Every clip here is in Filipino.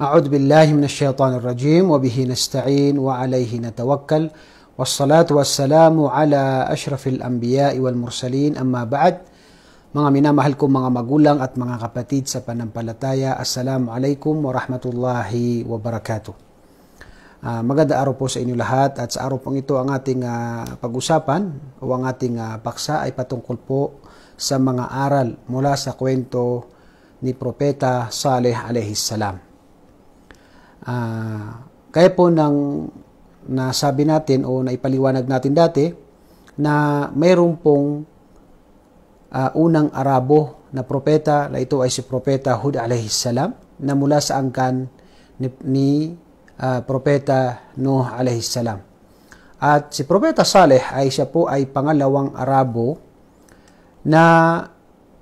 أعوذ بالله من الشيطان الرجيم وبه نستعين وعليه نتوكل والصلاة والسلام على أشرف الأنبياء والمرسلين أما بعد Mga minamahal kong mga magulang at mga kapatid sa panampalataya, Assalamu alaikum wa rahmatullahi wa barakatuh. Uh, maganda araw po sa inyo lahat at sa araw pong ito ang ating uh, pag-usapan o ang ating uh, paksa ay patungkol po sa mga aral mula sa kwento ni Propeta Saleh alayhi salam. Uh, kaya po nang nasabi natin o naipaliwanag natin dati na mayroon pong uh, unang Arabo na propeta na ito ay si propeta Hud salam na mula sa angkan ni, ni uh, propeta Nuh salam. At si propeta Saleh ay siya po ay pangalawang Arabo na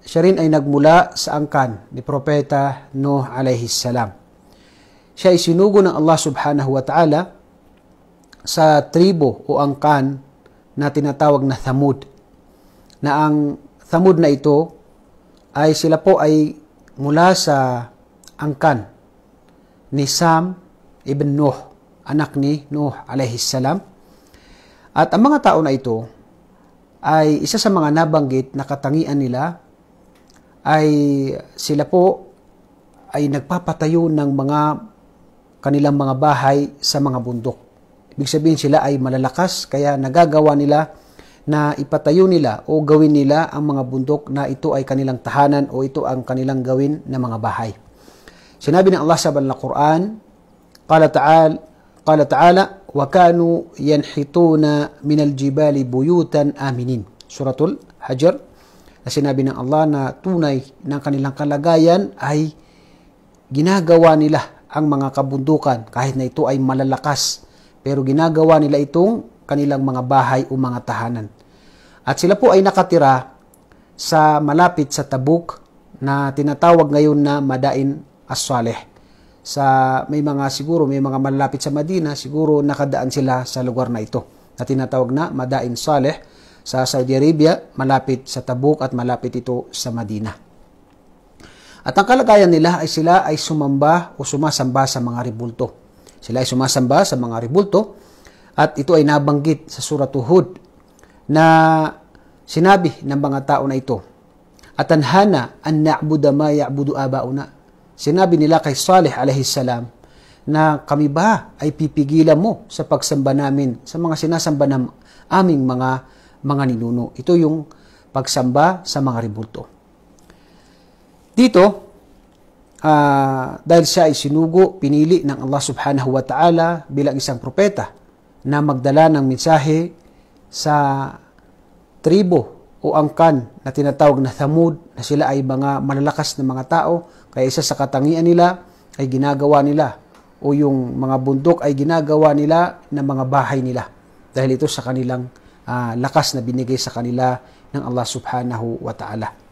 siya rin ay nagmula sa angkan ni propeta Nuh salam siya ay sinugo ng Allah subhanahu wa ta'ala sa tribo o angkan na tinatawag na Thamud. Na ang Thamud na ito ay sila po ay mula sa angkan ni Sam ibn Nuh, anak ni Nuh alayhi salam. At ang mga tao na ito ay isa sa mga nabanggit na katangian nila ay sila po ay nagpapatayo ng mga kanilang mga bahay sa mga bundok. Ibig sabihin sila ay malalakas kaya nagagawa nila na ipatayo nila o gawin nila ang mga bundok na ito ay kanilang tahanan o ito ang kanilang gawin na mga bahay. Sinabi ng Allah sa banal na Quran, Qala ta'al, Qala ta'ala, wa kanu yanhituna min al-jibali buyutan aminin. Suratul Hajar na sinabi ng Allah na tunay ng kanilang kalagayan ay ginagawa nila ang mga kabundukan kahit na ito ay malalakas. Pero ginagawa nila itong kanilang mga bahay o mga tahanan. At sila po ay nakatira sa malapit sa Tabuk na tinatawag ngayon na Madain As-Saleh. Sa may mga siguro may mga malapit sa Madina, siguro nakadaan sila sa lugar na ito na tinatawag na Madain Saleh sa Saudi Arabia, malapit sa Tabuk at malapit ito sa Madina. At ang kalagayan nila ay sila ay sumamba o sumasamba sa mga ribulto. Sila ay sumasamba sa mga ribulto at ito ay nabanggit sa surat Uhud na sinabi ng mga tao na ito. At anhana an na'buda ma ya'budu abauna. Sinabi nila kay Saleh salam na kami ba ay pipigilan mo sa pagsamba namin sa mga sinasamba ng aming mga mga ninuno. Ito yung pagsamba sa mga ribulto. Dito, uh, dahil siya ay sinugo, pinili ng Allah subhanahu wa ta'ala bilang isang propeta na magdala ng mensahe sa tribo o angkan na tinatawag na Thamud na sila ay mga malalakas na mga tao kaya isa sa katangian nila ay ginagawa nila o yung mga bundok ay ginagawa nila na mga bahay nila dahil ito sa kanilang uh, lakas na binigay sa kanila ng Allah subhanahu wa ta'ala.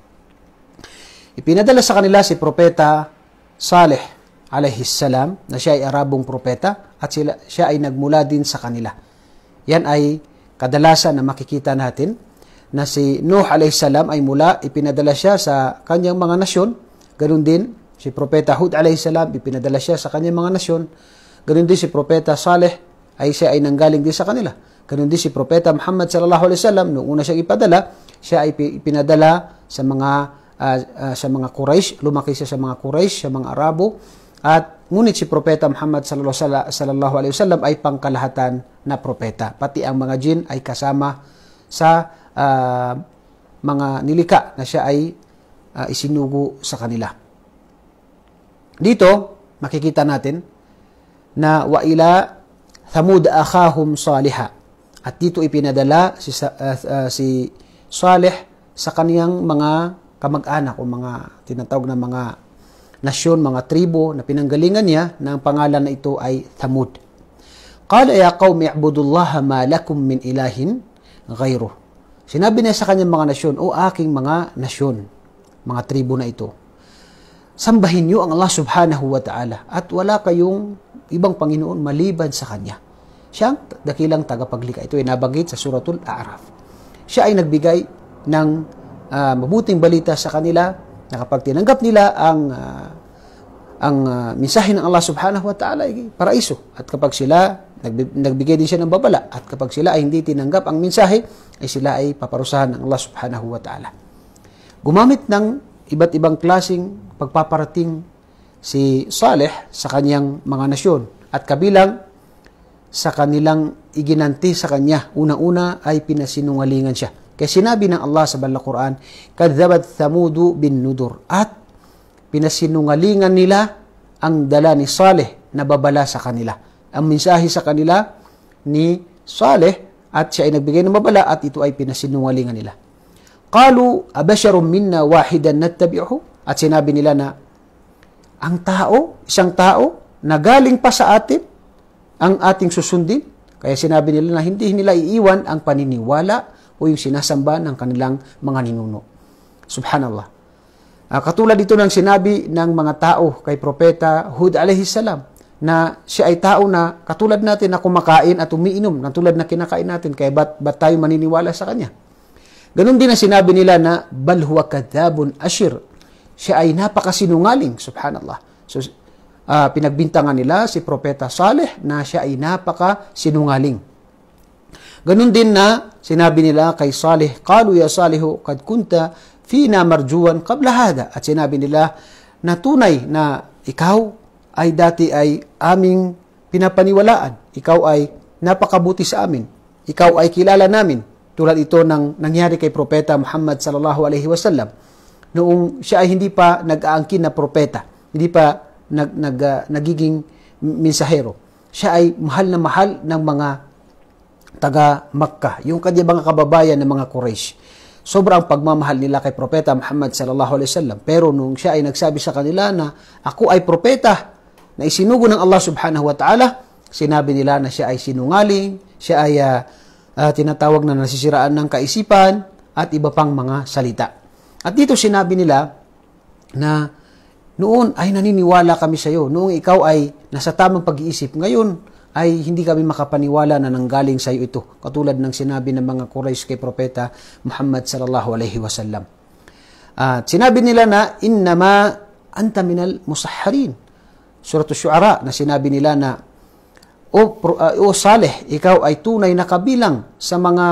Ipinadala sa kanila si Propeta Saleh salam na siya ay Arabong propeta at sila, siya ay nagmula din sa kanila. Yan ay kadalasan na makikita natin na si Nuh salam ay mula ipinadala siya sa kanyang mga nasyon. Ganun din si Propeta Hud salam ipinadala siya sa kanyang mga nasyon. Ganun din si Propeta Saleh ay siya ay nanggaling din sa kanila. Ganun din si Propeta Muhammad sallallahu alayhi wasallam noong una siyang ipadala, siya ay ipinadala sa mga uh, uh, sa mga Quraysh, lumaki siya sa mga Quraysh, sa mga Arabo. At ngunit si Propeta Muhammad sallallahu alaihi wasallam ay pangkalahatan na propeta. Pati ang mga jin ay kasama sa uh, mga nilika na siya ay uh, isinugo sa kanila. Dito makikita natin na wa ila Thamud akhahum saliha. At dito ipinadala si uh, uh, si Salih sa kaniyang mga kamag-anak o mga tinatawag na mga nasyon, mga tribo na pinanggalingan niya na ang pangalan na ito ay Thamud. Qala ya qawmi i'budullaha ma lakum min ilahin ghayruh. Sinabi niya sa kanyang mga nasyon, o aking mga nasyon, mga tribo na ito. Sambahin niyo ang Allah subhanahu wa ta'ala at wala kayong ibang Panginoon maliban sa Kanya. Siya ang dakilang tagapaglikha. Ito ay nabanggit sa suratul A'raf. Siya ay nagbigay ng uh, mabuting balita sa kanila na kapag tinanggap nila ang uh, ang uh, mensahe ng Allah subhanahu wa ta'ala ay paraiso. At kapag sila, nagbigay din siya ng babala, at kapag sila ay hindi tinanggap ang mensahe, ay sila ay paparusahan ng Allah subhanahu wa ta'ala. Gumamit ng iba't ibang klasing pagpaparating si Saleh sa kanyang mga nasyon at kabilang sa kanilang iginanti sa kanya. Una-una ay pinasinungalingan siya. Kaya sinabi ng Allah sa Banla Quran, Kadzabat Thamudu bin Nudur. At pinasinungalingan nila ang dala ni Saleh na babala sa kanila. Ang mensahe sa kanila ni Saleh at siya ay nagbigay ng babala at ito ay pinasinungalingan nila. Qalu abasharun minna wahidan nattabi'uhu. At sinabi nila na ang tao, isang tao na galing pa sa atin ang ating susundin. Kaya sinabi nila na hindi nila iiwan ang paniniwala o yung sinasamba ng kanilang mga ninuno. Subhanallah. Uh, katulad dito ng sinabi ng mga tao kay Propeta Hud salam na siya ay tao na katulad natin na kumakain at umiinom, na tulad na kinakain natin, kaya ba't, ba't tayo maniniwala sa kanya? Ganun din ang sinabi nila na bal huwa kadabun ashir. Siya ay napakasinungaling, subhanallah. So, uh, pinagbintangan nila si Propeta Saleh na siya ay napakasinungaling. Ganun din na sinabi nila kay Salih, Kalu ya Salihu, kad kunta fina marjuan kabla hada. At sinabi nila na tunay na ikaw ay dati ay aming pinapaniwalaan. Ikaw ay napakabuti sa amin. Ikaw ay kilala namin. Tulad ito ng nangyari kay Propeta Muhammad sallallahu alaihi wasallam noong siya ay hindi pa nag-aangkin na propeta, hindi pa nag, nag, uh, nagiging mensahero. Siya ay mahal na mahal ng mga taga Makkah, yung kanyang mga kababayan ng mga Quraysh. Sobra ang pagmamahal nila kay Propeta Muhammad sallallahu alaihi wasallam. Pero nung siya ay nagsabi sa kanila na ako ay propeta na isinugo ng Allah subhanahu wa ta'ala, sinabi nila na siya ay sinungaling, siya ay uh, uh, tinatawag na nasisiraan ng kaisipan at iba pang mga salita. At dito sinabi nila na noon ay naniniwala kami sa iyo, noong ikaw ay nasa tamang pag-iisip. Ngayon, ay hindi kami makapaniwala na nanggaling sa iyo ito. Katulad ng sinabi ng mga Quraysh kay Propeta Muhammad sallallahu alaihi wasallam. At sinabi nila na innama anta minal musahharin. Surah Syuara na sinabi nila na o, uh, o Saleh, ikaw ay tunay na kabilang sa mga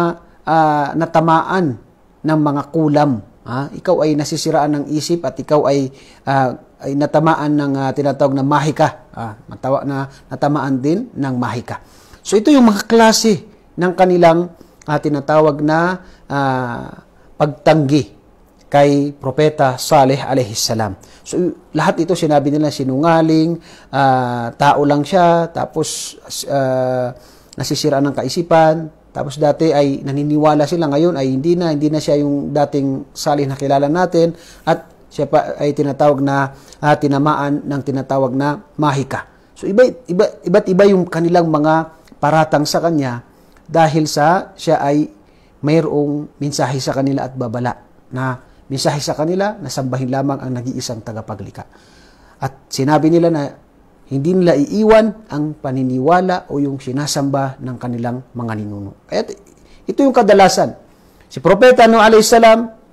uh, natamaan ng mga kulam. Ha? Ah, ikaw ay nasisiraan ng isip at ikaw ay uh, ay natamaan ng uh, tinatawag na mahika. Ah, matawa na natamaan din ng mahika. So ito yung mga klase ng kanilang uh, tinatawag na uh, pagtanggi kay Propeta Saleh alayhi salam. So lahat ito sinabi nila sinungaling, uh, tao lang siya, tapos uh, nasisira ng kaisipan, tapos dati ay naniniwala sila, ngayon ay hindi na, hindi na siya yung dating Saleh na kilala natin, at siya pa ay tinatawag na uh, tinamaan ng tinatawag na mahika. So iba, iba, iba't iba yung kanilang mga paratang sa kanya dahil sa siya ay mayroong mensahe sa kanila at babala na mensahe sa kanila na sambahin lamang ang nag-iisang tagapaglika. At sinabi nila na hindi nila iiwan ang paniniwala o yung sinasamba ng kanilang mga ninuno. At ito yung kadalasan. Si Propeta Nuh salam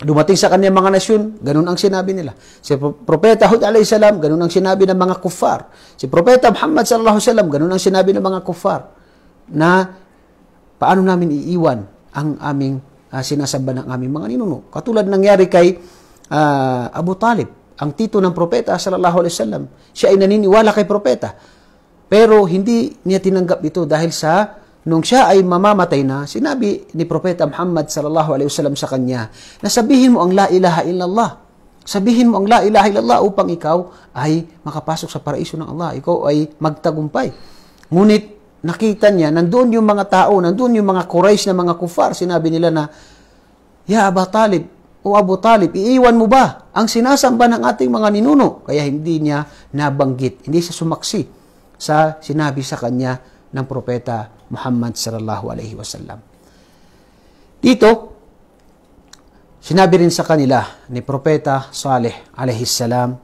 Dumating sa kanya mga nasyon, ganun ang sinabi nila. Si Propeta Hud salam, ganun ang sinabi ng mga kufar. Si Propeta Muhammad sallallahu salam, ganun ang sinabi ng mga kufar Na paano namin iiwan ang aming uh, sinasamba ng aming mga ninuno. Katulad nangyari kay uh, Abu Talib, ang tito ng Propeta sallallahu alaihi wasallam. Siya ay naniniwala kay Propeta. Pero hindi niya tinanggap ito dahil sa nung siya ay mamamatay na, sinabi ni Propeta Muhammad sallallahu alaihi wasallam sa kanya, na sabihin mo ang la ilaha illallah. Sabihin mo ang la ilaha illallah upang ikaw ay makapasok sa paraiso ng Allah. Ikaw ay magtagumpay. Ngunit nakita niya, nandoon yung mga tao, nandoon yung mga Quraysh na mga kufar. Sinabi nila na, Ya Aba Talib, o Abu Talib, iiwan mo ba ang sinasamba ng ating mga ninuno? Kaya hindi niya nabanggit, hindi siya sumaksi sa sinabi sa kanya ng propeta Muhammad sallallahu alaihi wasallam. Dito, sinabi rin sa kanila ni Propeta Saleh alaihi salam,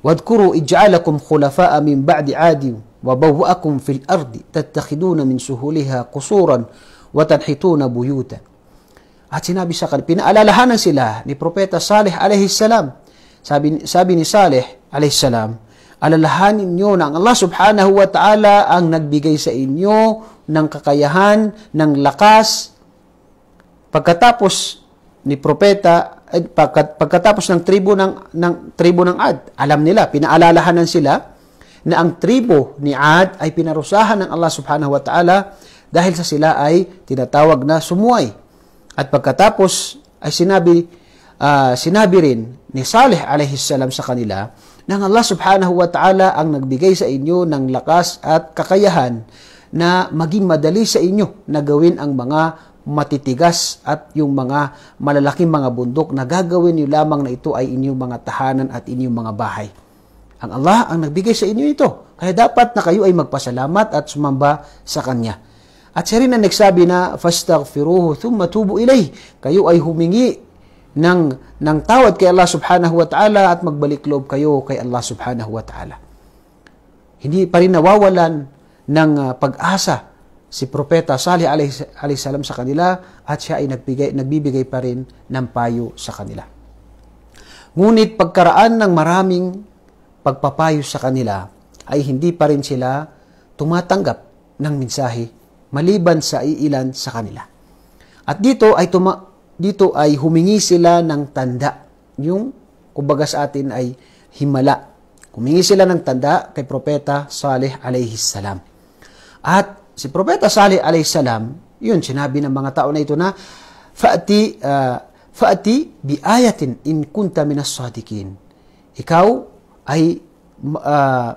وَاذْكُرُوا إِجْعَلَكُمْ خُلَفَاءَ مِنْ بَعْدِ عَادٍ وَبَوَّأَكُمْ فِي الْأَرْضِ تَتَّخِذُونَ مِنْ سُهُولِهَا قُصُورًا وَتَنْحِتُونَ بُيُوتًا At sinabi sa kanila, pinaalalahanan sila ni Propeta Saleh alaihi salam. Sabi, sabi ni Saleh alaihi salam, alalahanin nyo na ang Allah subhanahu wa ta'ala ang nagbigay sa inyo ng kakayahan, ng lakas. Pagkatapos ni propeta, eh, pagkatapos ng tribo ng, ng, tribo ng Ad, alam nila, pinaalalahanan sila na ang tribo ni Ad ay pinarusahan ng Allah subhanahu wa ta'ala dahil sa sila ay tinatawag na sumuway. At pagkatapos ay sinabi, uh, sinabi rin ni Saleh alayhi salam sa kanila ng Allah subhanahu wa ta'ala ang nagbigay sa inyo ng lakas at kakayahan na maging madali sa inyo na gawin ang mga matitigas at yung mga malalaking mga bundok na gagawin nyo lamang na ito ay inyong mga tahanan at inyong mga bahay. Ang Allah ang nagbigay sa inyo ito. Kaya dapat na kayo ay magpasalamat at sumamba sa Kanya. At siya rin ang nagsabi na, فَاسْتَغْفِرُوهُ ثُمَّ تُوبُوا إِلَيْهِ Kayo ay humingi ng, ng tawad kay Allah subhanahu wa ta'ala at magbalik loob kayo kay Allah subhanahu wa ta'ala. Hindi pa rin nawawalan ng ah, pag-asa si Propeta Salih a.s. sa kanila at siya ay nagbigay, nagbibigay pa rin ng payo sa kanila. Ngunit pagkaraan ng maraming pagpapayo sa kanila ay hindi pa rin sila tumatanggap ng mensahe maliban sa iilan sa kanila. At dito ay tuma- dito ay humingi sila ng tanda. Yung kumbaga sa atin ay himala. Humingi sila ng tanda kay Propeta Saleh alayhi salam. At si Propeta Saleh alayhi salam, yun sinabi ng mga tao na ito na fa'ati uh, fa'ati bi ayatin in kunta minas sadikin. Ikaw ay uh,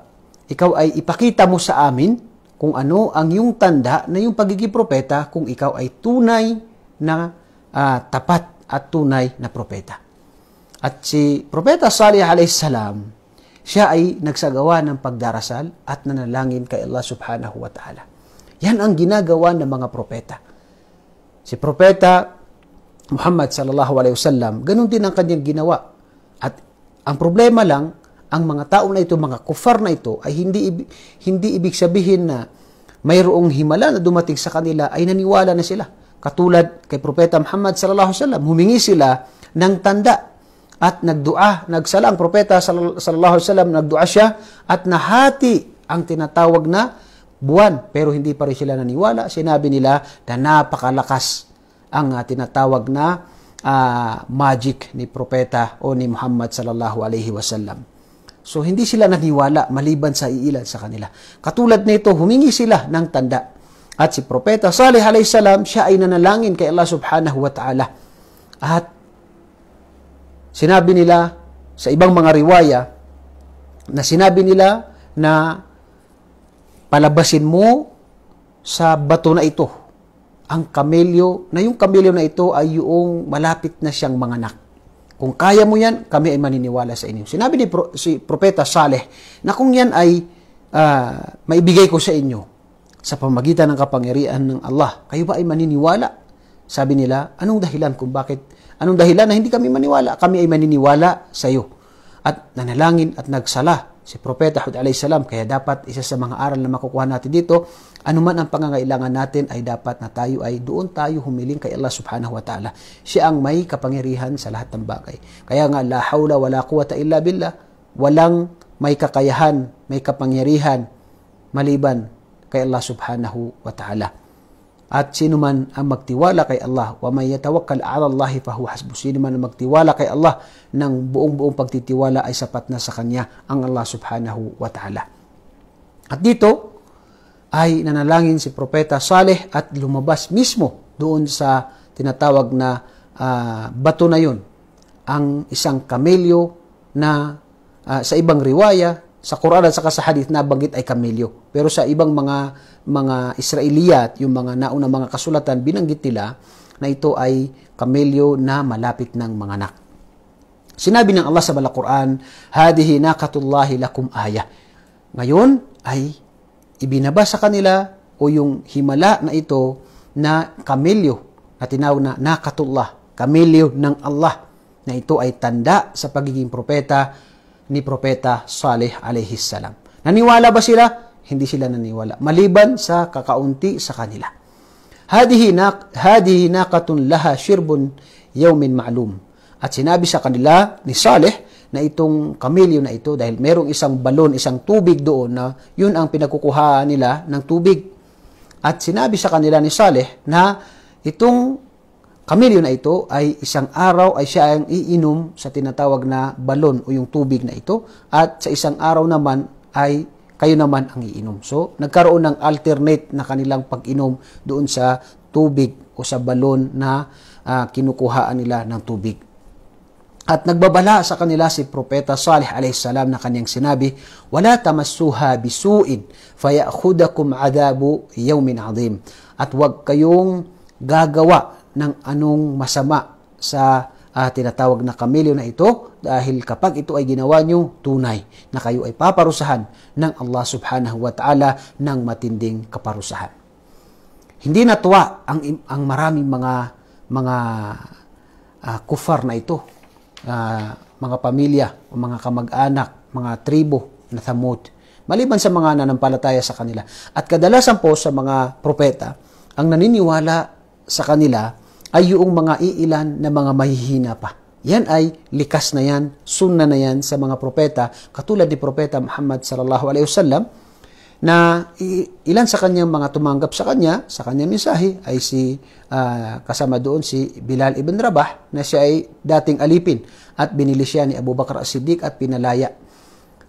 ikaw ay ipakita mo sa amin kung ano ang iyong tanda na yung pagiging propeta kung ikaw ay tunay na uh, tapat at tunay na propeta. At si Propeta Salih a.s. siya ay nagsagawa ng pagdarasal at nanalangin kay Allah subhanahu wa ta'ala. Yan ang ginagawa ng mga propeta. Si Propeta Muhammad sallallahu alaihi wasallam, ganun din ang kanyang ginawa. At ang problema lang, ang mga tao na ito, mga kufar na ito, ay hindi, hindi ibig sabihin na mayroong himala na dumating sa kanila ay naniwala na sila. Katulad kay Propeta Muhammad sallallahu alaihi wasallam, humingi sila ng tanda at nagdua, nagsalang Propeta sallallahu alaihi wasallam, nagdua siya at nahati ang tinatawag na buwan. Pero hindi pa rin sila naniwala. Sinabi nila na napakalakas ang uh, tinatawag na uh, magic ni Propeta o ni Muhammad sallallahu alaihi wasallam. So hindi sila naniwala maliban sa iilan sa kanila. Katulad nito, humingi sila ng tanda. At si Propeta Salih a.s. siya ay nanalangin kay Allah subhanahu wa ta'ala. At sinabi nila sa ibang mga riwaya na sinabi nila na palabasin mo sa bato na ito ang kamelyo, na yung kamelyo na ito ay yung malapit na siyang manganak. Kung kaya mo yan, kami ay maniniwala sa inyo. Sinabi ni Pro, si Propeta Saleh na kung yan ay uh, maibigay ko sa inyo, sa pamagitan ng kapangyarihan ng Allah. Kayo ba ay maniniwala? Sabi nila, anong dahilan kung bakit? Anong dahilan na hindi kami maniwala? Kami ay maniniwala sa iyo. At nanalangin at nagsala si Propeta Hud alayhi salam. Kaya dapat isa sa mga aral na makukuha natin dito, anuman ang pangangailangan natin ay dapat na tayo ay doon tayo humiling kay Allah subhanahu wa ta'ala. Siya ang may kapangyarihan sa lahat ng bagay. Kaya nga, la hawla wala quwata illa billah. Walang may kakayahan, may kapangyarihan maliban kay Allah subhanahu wa ta'ala. At sino man ang magtiwala kay Allah, wa may yatawakkal ala Allah fahu hasbu. Sino man ang magtiwala kay Allah ng buong-buong pagtitiwala ay sapat na sa kanya ang Allah subhanahu wa ta'ala. At dito ay nanalangin si Propeta Saleh at lumabas mismo doon sa tinatawag na uh, bato na yon ang isang kamelyo na uh, sa ibang riwaya sa Quran at saka sa hadith na banggit ay kamelyo. Pero sa ibang mga mga Israeliyat, yung mga naunang mga kasulatan, binanggit nila na ito ay kamelyo na malapit ng mga anak. Sinabi ng Allah sa Bala Hadihi nakatullahi lakum ayah. Ngayon ay ibinaba sa kanila o yung himala na ito na kamelyo na tinaw na nakatullah, kamelyo ng Allah na ito ay tanda sa pagiging propeta ni Propeta Saleh alayhi salam. Naniwala ba sila? Hindi sila naniwala. Maliban sa kakaunti sa kanila. Hadihi, nak, hadihi nakatun laha shirbun yawmin ma'lum. At sinabi sa kanila ni Saleh na itong kamilyo na ito dahil merong isang balon, isang tubig doon na yun ang pinagkukuha nila ng tubig. At sinabi sa kanila ni Saleh na itong kamelyo na ito ay isang araw ay siya ang iinom sa tinatawag na balon o yung tubig na ito at sa isang araw naman ay kayo naman ang iinom. So, nagkaroon ng alternate na kanilang pag-inom doon sa tubig o sa balon na uh, kinukuhaan nila ng tubig. At nagbabala sa kanila si Propeta Salih alayhisalam na kanyang sinabi, Wala tamassuha bisuin, fayakhudakum adabu yawmin adim. At huwag kayong gagawa ng anong masama sa uh, tinatawag na kamilyo na ito dahil kapag ito ay ginawa nyo, tunay na kayo ay paparusahan ng Allah subhanahu wa ta'ala ng matinding kaparusahan. Hindi natuwa ang, ang maraming mga mga uh, kufar na ito, uh, mga pamilya mga kamag-anak, mga tribo na thamud, maliban sa mga nanampalataya sa kanila. At kadalasan po sa mga propeta, ang naniniwala sa kanila ay yung mga iilan na mga mahihina pa. Yan ay likas na yan, sunna na yan sa mga propeta, katulad ni Propeta Muhammad sallallahu alaihi wasallam na ilan sa kanyang mga tumanggap sa kanya, sa kanyang mensahe, ay si uh, kasama doon si Bilal ibn Rabah na siya ay dating alipin at binili siya ni Abu Bakr as-Siddiq at pinalaya.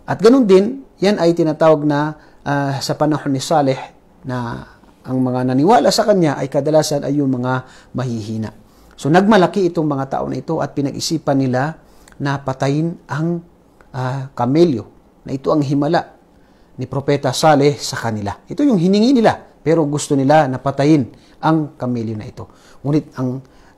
At ganun din, yan ay tinatawag na uh, sa panahon ni Saleh na ang mga naniwala sa kanya ay kadalasan ay yung mga mahihina. So nagmalaki itong mga tao na ito at pinag-isipan nila na patayin ang uh, kamelyo, na ito ang himala ni Propeta Saleh sa kanila. Ito yung hiningi nila, pero gusto nila na patayin ang kamelyo na ito. Ngunit ang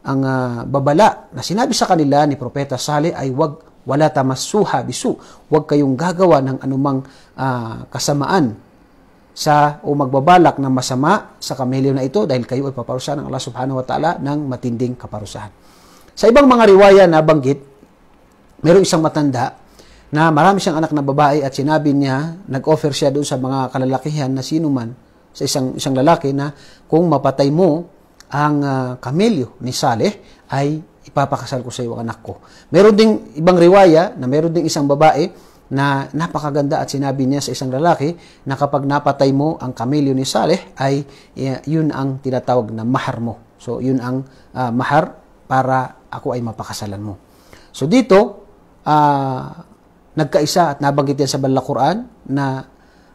ang uh, babala na sinabi sa kanila ni Propeta Saleh ay wag wala tamassuha bisu, wag kayong gagawa ng anumang uh, kasamaan sa o magbabalak ng masama sa kamilyo na ito dahil kayo ay paparusahan ng Allah subhanahu wa ta'ala ng matinding kaparusahan. Sa ibang mga riwaya na banggit, mayroong isang matanda na marami siyang anak na babae at sinabi niya, nag-offer siya doon sa mga kalalakihan na sino man, sa isang, isang lalaki na kung mapatay mo ang uh, ah, kamelyo ni Saleh ay ipapakasal ko sa iyo ang anak ko. Meron ding ibang riwaya na meron ding isang babae na napakaganda at sinabi niya sa isang lalaki na kapag napatay mo ang kamelyo ni Saleh ay eh, yun ang tinatawag na mahar mo. So yun ang uh, mahar para ako ay mapakasalan mo. So dito uh, nagkaisa at nabanggit yan sa Banla Quran na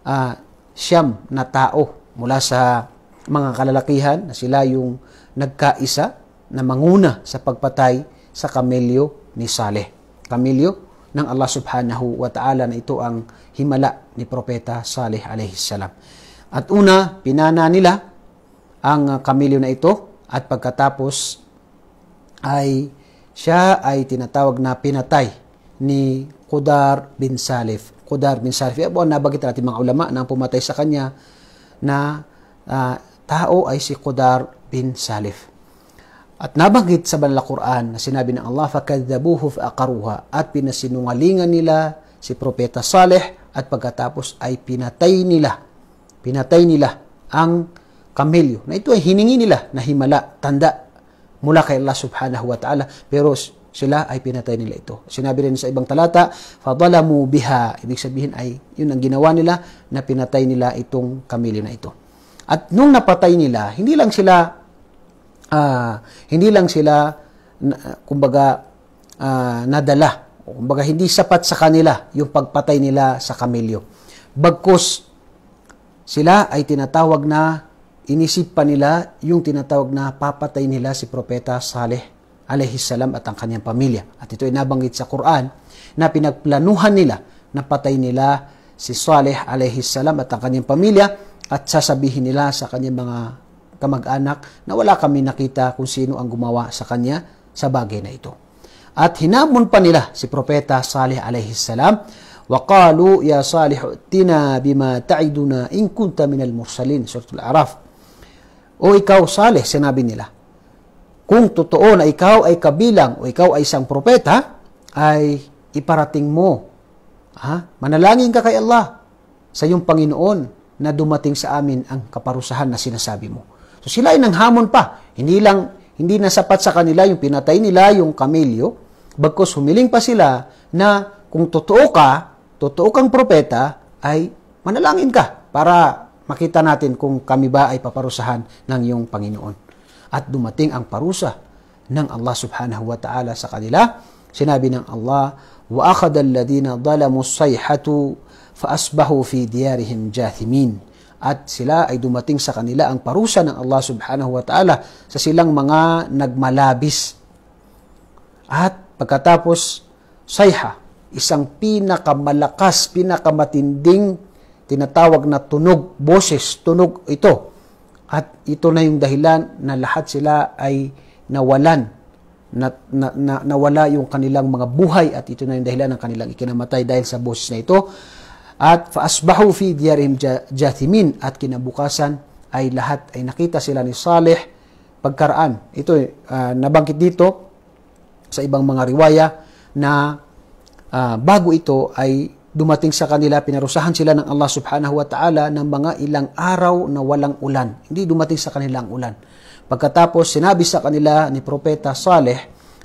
uh, siyam na tao mula sa mga kalalakihan na sila yung nagkaisa na manguna sa pagpatay sa kamelyo ni Saleh. Kamelyo ng Allah subhanahu wa ta'ala na ito ang himala ni Propeta Saleh salam. At una, pinana nila ang kamilyo na ito at pagkatapos ay siya ay tinatawag na pinatay ni Qudar bin Salif. Qudar bin Salif, ibo nabagit natin mga ulama na pumatay sa kanya na uh, tao ay si Qudar bin Salif. At nabanggit sa Banal Quran na sinabi ng Allah, فَكَذَّبُوهُ فَأَقَرُوهَا At pinasinungalingan nila si Propeta Saleh at pagkatapos ay pinatay nila. Pinatay nila ang kamelyo na ito ay hiningi nila na himala, tanda mula kay Allah subhanahu wa ta'ala. Pero sila ay pinatay nila ito. Sinabi rin sa ibang talata, فَظَلَمُوا biha Ibig sabihin ay, yun ang ginawa nila na pinatay nila itong kamelyo na ito. At nung napatay nila, hindi lang sila uh, hindi lang sila kumbaga uh, nadala kumbaga hindi sapat sa kanila yung pagpatay nila sa kamilyo bagkus sila ay tinatawag na inisip pa nila yung tinatawag na papatay nila si propeta Saleh salam at ang kanyang pamilya at ito ay nabanggit sa Quran na pinagplanuhan nila na patay nila si Saleh salam at ang kanyang pamilya at sasabihin nila sa kanyang mga kamag-anak na wala kami nakita kung sino ang gumawa sa kanya sa bagay na ito. At hinamon pa nila si Propeta Salih alayhi salam وقالوا يا صالح ائتنا بما تعدنا إن كنت من المرسلين Surah Al-Araf O ikaw, Saleh, sinabi nila, kung totoo na ikaw ay kabilang o ikaw ay isang propeta, ay iparating mo. Ha? Manalangin ka kay Allah sa iyong Panginoon na dumating sa amin ang kaparusahan na sinasabi mo. So sila ay nanghamon pa. Hindi lang hindi na sapat sa kanila yung pinatay nila yung kamelyo, bagkus humiling pa sila na kung totoo ka, totoo kang propeta, ay manalangin ka para makita natin kung kami ba ay paparusahan ng iyong Panginoon. At dumating ang parusa ng Allah subhanahu wa ta'ala sa kanila. Sinabi ng Allah, وَأَخَذَ الَّذِينَ ظَلَمُوا الصَّيْحَةُ فَأَصْبَحُوا فِي دِيَارِهِمْ جَاثِمِينَ at sila ay dumating sa kanila ang parusa ng Allah subhanahu wa ta'ala sa silang mga nagmalabis. At pagkatapos, sayha, isang pinakamalakas, pinakamatinding tinatawag na tunog, boses, tunog ito. At ito na yung dahilan na lahat sila ay nawalan na, na, na, nawala yung kanilang mga buhay at ito na yung dahilan ng kanilang ikinamatay dahil sa boses na ito at faasbahu fi diyarihim jathimin at kinabukasan ay lahat ay nakita sila ni Saleh pagkaraan. Ito uh, nabangkit dito sa ibang mga riwaya na uh, bago ito ay dumating sa kanila, pinarusahan sila ng Allah subhanahu wa ta'ala ng mga ilang araw na walang ulan. Hindi dumating sa kanila ang ulan. Pagkatapos, sinabi sa kanila ni Propeta Saleh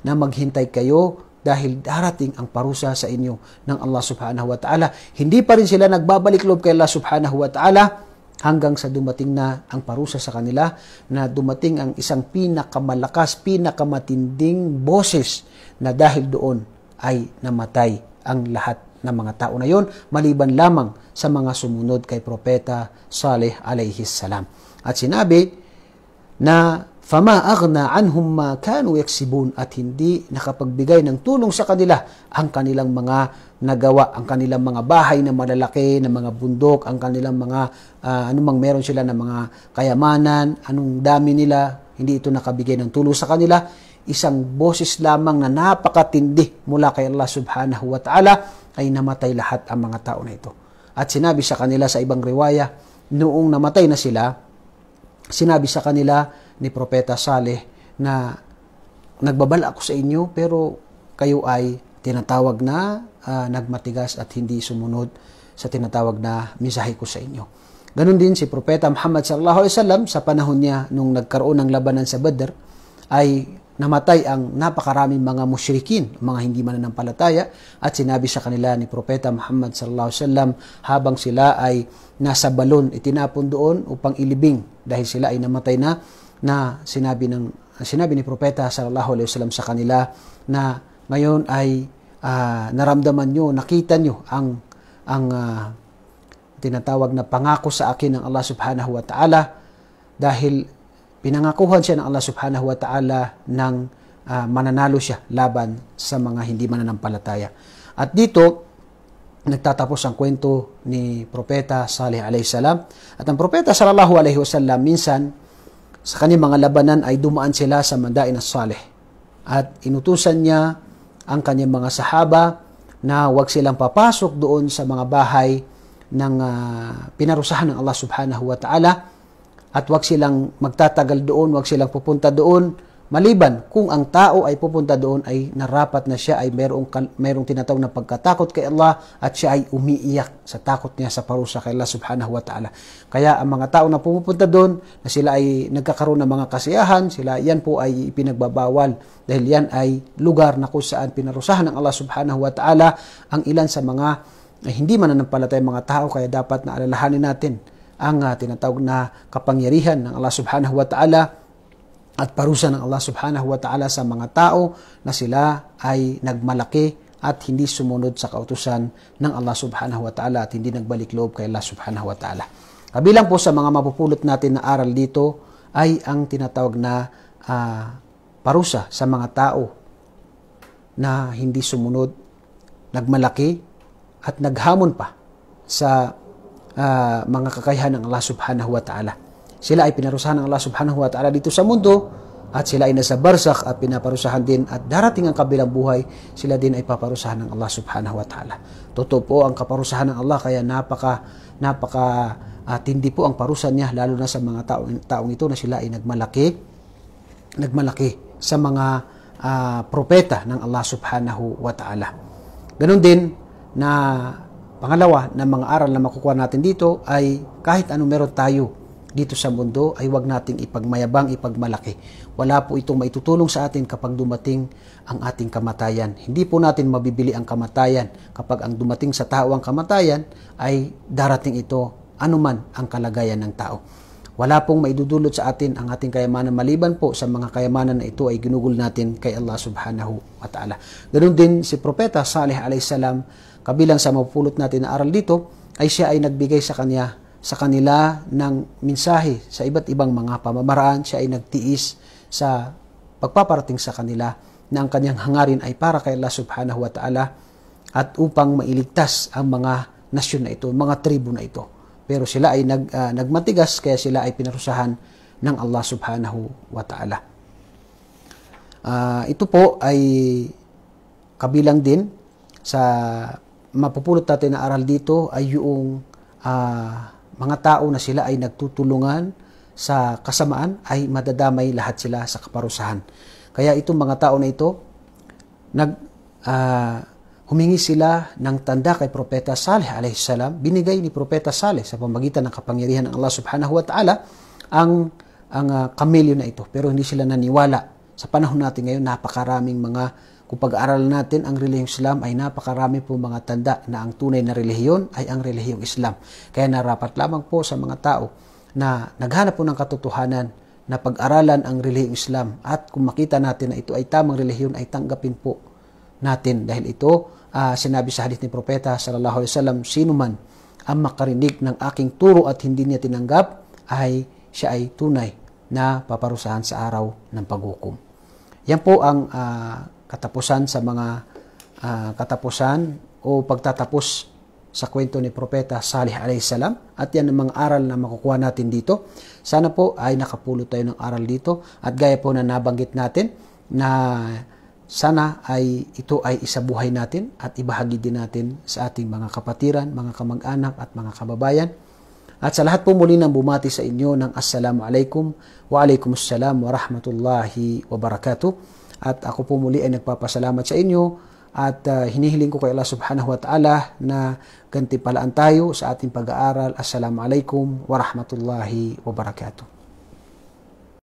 na maghintay kayo dahil darating ang parusa sa inyo ng Allah subhanahu wa ta'ala. Hindi pa rin sila nagbabalik loob kay Allah subhanahu wa ta'ala hanggang sa dumating na ang parusa sa kanila na dumating ang isang pinakamalakas, pinakamatinding boses na dahil doon ay namatay ang lahat ng mga tao na yon maliban lamang sa mga sumunod kay Propeta Saleh alayhi salam. At sinabi na فَمَا أَغْنَى عَنْهُمْ مَا كَانُوا يَكْسِبُونَ at hindi nakapagbigay ng tulong sa kanila ang kanilang mga nagawa, ang kanilang mga bahay na malalaki, na mga bundok, ang kanilang mga uh, ah, anumang meron sila ng mga kayamanan, anong dami nila, hindi ito nakabigay ng tulong sa kanila. Isang boses lamang na napakatindi mula kay Allah subhanahu wa ta'ala ay namatay lahat ang mga tao na ito. At sinabi sa kanila sa ibang riwaya, noong namatay na sila, sinabi sa kanila, ni Propeta Saleh na nagbabala ako sa inyo pero kayo ay tinatawag na uh, nagmatigas at hindi sumunod sa tinatawag na mensahe ko sa inyo. Ganon din si Propeta Muhammad sallallahu alaihi wasallam sa panahon niya nung nagkaroon ng labanan sa Badr ay namatay ang napakaraming mga musyrikin, mga hindi mananampalataya at sinabi sa kanila ni Propeta Muhammad sallallahu alaihi wasallam habang sila ay nasa balon itinapon doon upang ilibing dahil sila ay namatay na na sinabi ng sinabi ni propeta sallallahu alaihi wasallam sa kanila na ngayon ay uh, naramdaman niyo, nakita nyo ang ang uh, tinatawag na pangako sa akin ng Allah subhanahu wa ta'ala dahil pinangakuhan siya ng Allah subhanahu wa ta'ala ng uh, mananalo siya laban sa mga hindi mananampalataya. At dito, nagtatapos ang kwento ni Propeta Salih alayhi salam. At ang Propeta sallallahu alayhi wasallam minsan sa kanyang mga labanan ay dumaan sila sa Mandain as-Saleh. At inutusan niya ang kanyang mga sahaba na huwag silang papasok doon sa mga bahay ng uh, pinarusahan ng Allah subhanahu wa ta'ala at huwag silang magtatagal doon, huwag silang pupunta doon Maliban kung ang tao ay pupunta doon ay narapat na siya ay mayroong, mayroong tinatawag na pagkatakot kay Allah at siya ay umiiyak sa takot niya sa parusa kay Allah subhanahu wa ta'ala. Kaya ang mga tao na pupunta doon na sila ay nagkakaroon ng mga kasiyahan, sila yan po ay ipinagbabawal dahil yan ay lugar na kung saan pinarusahan ng Allah subhanahu wa ta'ala ang ilan sa mga eh, hindi mananampalatay mga tao kaya dapat na alalahanin natin ang uh, tinatawag na kapangyarihan ng Allah subhanahu wa ta'ala at parusa ng Allah subhanahu wa ta'ala sa mga tao na sila ay nagmalaki at hindi sumunod sa kautusan ng Allah subhanahu wa ta'ala at hindi nagbalik loob kay Allah subhanahu wa ta'ala. Kabilang po sa mga mapupulot natin na aral dito ay ang tinatawag na uh, parusa sa mga tao na hindi sumunod, nagmalaki at naghamon pa sa uh, mga kakayahan ng Allah subhanahu wa ta'ala. Sila ay pinarusahan ng Allah subhanahu wa ta'ala dito sa mundo at sila ay nasa barsak at pinaparusahan din at darating ang kabilang buhay, sila din ay paparusahan ng Allah subhanahu wa ta'ala. Totoo po ang kaparusahan ng Allah kaya napaka, napaka at ah, hindi po ang parusa niya lalo na sa mga taong, taong ito na sila ay nagmalaki nagmalaki sa mga uh, propeta ng Allah subhanahu wa ta'ala. ganun din na pangalawa na mga aral na makukuha natin dito ay kahit ano meron tayo dito sa mundo ay huwag nating ipagmayabang, ipagmalaki. Wala po itong maitutulong sa atin kapag dumating ang ating kamatayan. Hindi po natin mabibili ang kamatayan kapag ang dumating sa tao ang kamatayan ay darating ito anuman ang kalagayan ng tao. Wala pong maidudulot sa atin ang ating kayamanan maliban po sa mga kayamanan na ito ay ginugol natin kay Allah subhanahu wa ta'ala. Ganun din si Propeta Saleh alayhisalam kabilang sa mapulot natin na aral dito ay siya ay nagbigay sa kanya sa kanila ng mensahe sa iba't ibang mga pamamaraan. Siya ay nagtiis sa pagpaparating sa kanila na ang kanyang hangarin ay para kay Allah subhanahu wa ta'ala at upang mailigtas ang mga nasyon na ito, mga tribu na ito. Pero sila ay nag, uh, nagmatigas kaya sila ay pinarusahan ng Allah subhanahu wa ta'ala. Uh, ito po ay kabilang din sa mapupulot natin na aral dito ay yung uh, mga tao na sila ay nagtutulungan sa kasamaan ay madadamay lahat sila sa kaparusahan. Kaya itong mga tao na ito, nag, uh, humingi sila ng tanda kay Propeta Saleh alaihissalam. Binigay ni Propeta Saleh sa pamagitan ng kapangyarihan ng Allah subhanahu wa ta'ala ang, ang uh, ah, kamelyo na ito. Pero hindi sila naniwala. Sa panahon natin ngayon, napakaraming mga kung pag-aaralan natin ang relihiyong Islam ay napakarami po mga tanda na ang tunay na relihiyon ay ang relihiyong Islam. Kaya narapat lamang po sa mga tao na naghanap po ng katotohanan na pag-aralan ang relihiyong Islam at kung makita natin na ito ay tamang relihiyon ay tanggapin po natin dahil ito uh, sinabi sa hadith ni Propeta sallallahu alaihi wasallam sino man ang makarinig ng aking turo at hindi niya tinanggap ay siya ay tunay na paparusahan sa araw ng paghukom. Yan po ang uh, katapusan sa mga uh, katapusan o pagtatapos sa kwento ni Propeta Salih salam at yan ang mga aral na makukuha natin dito. Sana po ay nakapulot tayo ng aral dito at gaya po na nabanggit natin na sana ay ito ay isabuhay natin at ibahagi din natin sa ating mga kapatiran, mga kamag-anak at mga kababayan. At sa lahat po muli nang bumati sa inyo ng Assalamu alaikum wa alaikumussalam wa rahmatullahi wa barakatuh. At ako po muli ay nagpapasalamat sa inyo at uh, hinihiling ko kay Allah subhanahu wa ta'ala na gantipalaan tayo sa ating pag-aaral. Assalamualaikum warahmatullahi wabarakatuh.